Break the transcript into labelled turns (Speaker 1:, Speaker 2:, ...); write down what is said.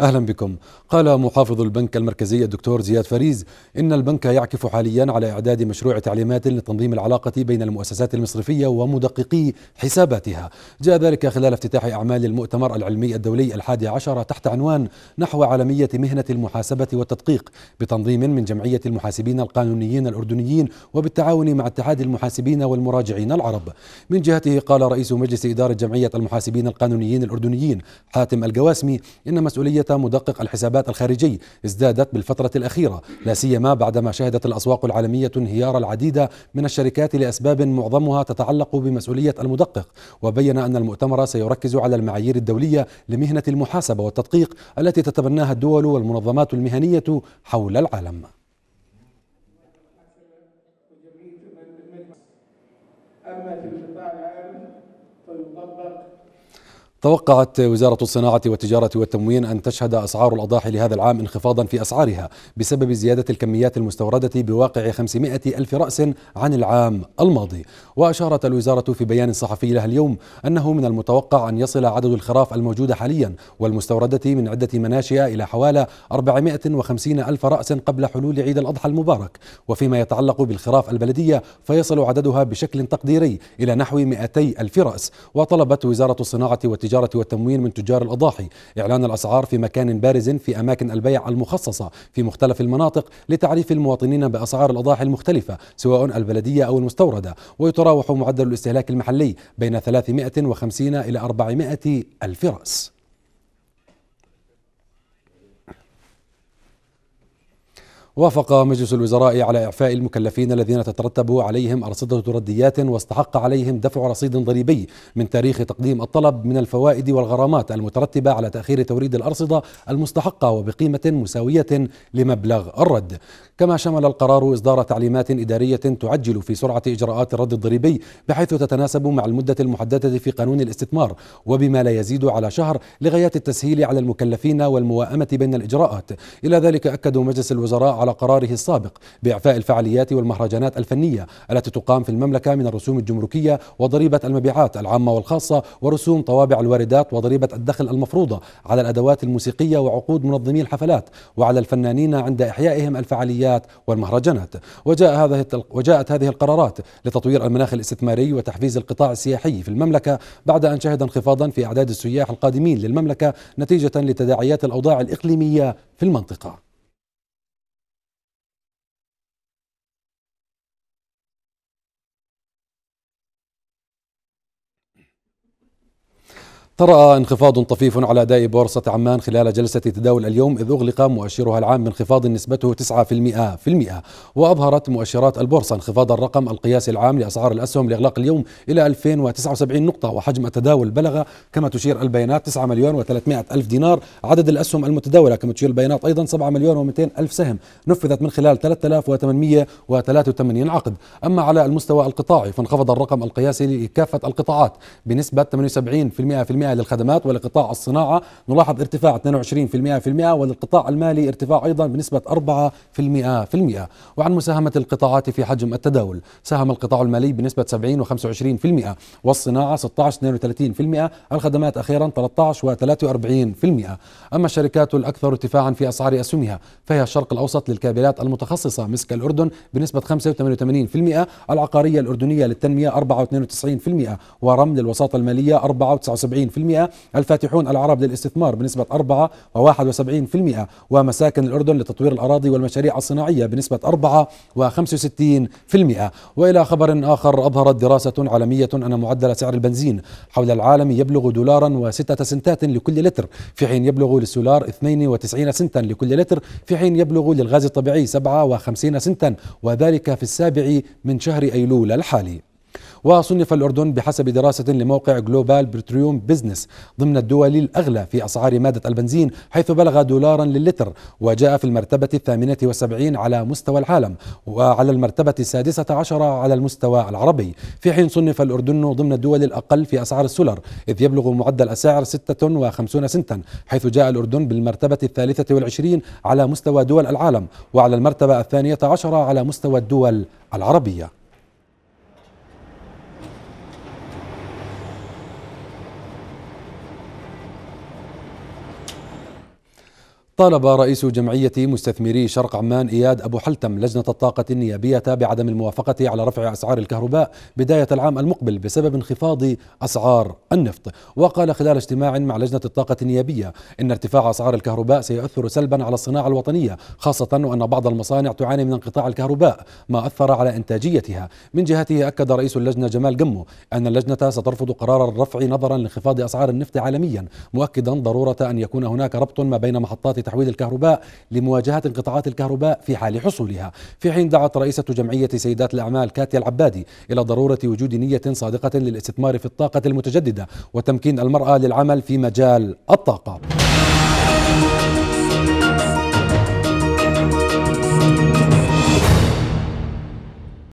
Speaker 1: أهلا بكم قال محافظ البنك المركزي الدكتور زياد فريز إن البنك يعكف حاليا على إعداد مشروع تعليمات لتنظيم العلاقة بين المؤسسات المصرفية ومدققي حساباتها جاء ذلك خلال افتتاح أعمال المؤتمر العلمي الدولي الحادي عشر تحت عنوان نحو عالمية مهنة المحاسبة والتدقيق بتنظيم من جمعية المحاسبين القانونيين الأردنيين وبالتعاون مع اتحاد المحاسبين والمراجعين العرب من جهته قال رئيس مجلس إدارة جمعية المحاسبين القانونيين الأردنيين حاتم الجواسمي إن مسؤولية مدقق الحسابات الخارجي ازدادت بالفترة الأخيرة لا سيما بعدما شهدت الأسواق العالمية انهيار العديد من الشركات لأسباب معظمها تتعلق بمسؤولية المدقق وبين أن المؤتمر سيركز على المعايير الدولية لمهنة المحاسبة والتدقيق التي تتبناها الدول والمنظمات المهنية حول العالم أما في القطاع العام فيطبق توقعت وزارة الصناعة والتجارة والتموين أن تشهد أسعار الأضاحي لهذا العام انخفاضا في أسعارها بسبب زيادة الكميات المستوردة بواقع 500 ألف رأس عن العام الماضي وأشارت الوزارة في بيان صحفي لها اليوم أنه من المتوقع أن يصل عدد الخراف الموجودة حاليا والمستوردة من عدة مناشئ إلى حوالي 450 ألف رأس قبل حلول عيد الأضحى المبارك وفيما يتعلق بالخراف البلدية فيصل عددها بشكل تقديري إلى نحو 200 ألف رأس وطلبت وزارة الصناعة والتجارة التجارة والتموين من تجار الأضاحي إعلان الأسعار في مكان بارز في أماكن البيع المخصصة في مختلف المناطق لتعريف المواطنين بأسعار الأضاحي المختلفة سواء البلدية أو المستوردة ويتراوح معدل الاستهلاك المحلي بين 350 إلى 400 ألف رأس وافق مجلس الوزراء على إعفاء المكلفين الذين تترتب عليهم أرصدة رديات واستحق عليهم دفع رصيد ضريبي من تاريخ تقديم الطلب من الفوائد والغرامات المترتبة على تأخير توريد الأرصدة المستحقة وبقيمة مساوية لمبلغ الرد كما شمل القرار إصدار تعليمات إدارية تعجل في سرعة إجراءات الرد الضريبي بحيث تتناسب مع المدة المحددة في قانون الاستثمار وبما لا يزيد على شهر لغاية التسهيل على المكلفين والمواءمة بين الإجراءات إلى ذلك اكد مجلس الوزراء على قراره السابق بإعفاء الفعاليات والمهرجانات الفنية التي تقام في المملكة من الرسوم الجمركية وضريبة المبيعات العامة والخاصة ورسوم طوابع الواردات وضريبة الدخل المفروضة على الأدوات الموسيقية وعقود منظمي الحفلات وعلى الفنانين عند إحيائهم الفعاليات والمهرجانات وجاء هذه وجاءت هذه القرارات لتطوير المناخ الاستثماري وتحفيز القطاع السياحي في المملكة بعد أن شهد انخفاضا في أعداد السياح القادمين للمملكة نتيجة لتداعيات الأوضاع الإقليمية في المنطقة طرأ انخفاض طفيف على أداء بورصة عمان خلال جلسة تداول اليوم إذ أغلق مؤشرها العام بانخفاض نسبته 9% وأظهرت مؤشرات البورصة انخفاض الرقم القياسي العام لأسعار الأسهم لإغلاق اليوم إلى 2079 نقطة وحجم التداول بلغ كما تشير البيانات 9 مليون و300 ألف دينار عدد الأسهم المتداولة كما تشير البيانات أيضا 7 مليون و200 ألف سهم نفذت من خلال 3883 عقد أما على المستوى القطاعي فانخفض الرقم القياسي لكافة القطاعات بنسبة 78% للخدمات ولقطاع الصناعة نلاحظ ارتفاع 22% وللقطاع المالي ارتفاع أيضا بنسبة 4% وعن مساهمة القطاعات في حجم التداول ساهم القطاع المالي بنسبة 70 و25% والصناعة 16 32% الخدمات أخيرا 13 و43% أما الشركات الأكثر ارتفاعا في أسعار أسهمها فهي الشرق الأوسط للكابلات المتخصصة مسك الأردن بنسبة المئة العقارية الأردنية للتنمية 4 و92% ورمل الوساطة المالية 4 و الفاتحون العرب للاستثمار بنسبة 4 و71% ومساكن الأردن لتطوير الأراضي والمشاريع الصناعية بنسبة 4 و65% وإلى خبر آخر أظهرت دراسة عالمية أن معدل سعر البنزين حول العالم يبلغ دولارا و6 سنتات لكل لتر في حين يبلغ للسولار 92 سنتا لكل لتر في حين يبلغ للغاز الطبيعي 57 سنتا وذلك في السابع من شهر أيلول الحالي وصنف الأردن بحسب دراسة لموقع جلوبال بتريوم بيزنس ضمن الدول الأغلى في أسعار مادة البنزين حيث بلغ دولارا للتر وجاء في المرتبة الثامنة والسبعين على مستوى العالم وعلى المرتبة السادسة عشر على المستوى العربي في حين صنف الأردن ضمن الدول الأقل في أسعار السولر إذ يبلغ معدل أسعار 56 سنتا حيث جاء الأردن بالمرتبة الثالثة والعشرين على مستوى دول العالم وعلى المرتبة الثانية عشر على مستوى الدول العربية طالب رئيس جمعية مستثمري شرق عمان إياد أبو حلتم لجنة الطاقة النيابية بعدم الموافقة على رفع أسعار الكهرباء بداية العام المقبل بسبب انخفاض أسعار النفط وقال خلال اجتماع مع لجنة الطاقة النيابية إن ارتفاع أسعار الكهرباء سيؤثر سلبا على الصناعة الوطنية خاصة وأن بعض المصانع تعاني من انقطاع الكهرباء ما أثر على إنتاجيتها من جهته أكد رئيس اللجنة جمال جمو أن اللجنة سترفض قرار الرفع نظرا لانخفاض أسعار النفط عالميا مؤكدا ضرورة أن يكون هناك ربط ما بين محطات تحويل الكهرباء لمواجهة انقطاعات الكهرباء في حال حصولها في حين دعت رئيسة جمعية سيدات الأعمال كاتيا العبادي إلى ضرورة وجود نية صادقة للاستثمار في الطاقة المتجددة وتمكين المرأة للعمل في مجال الطاقة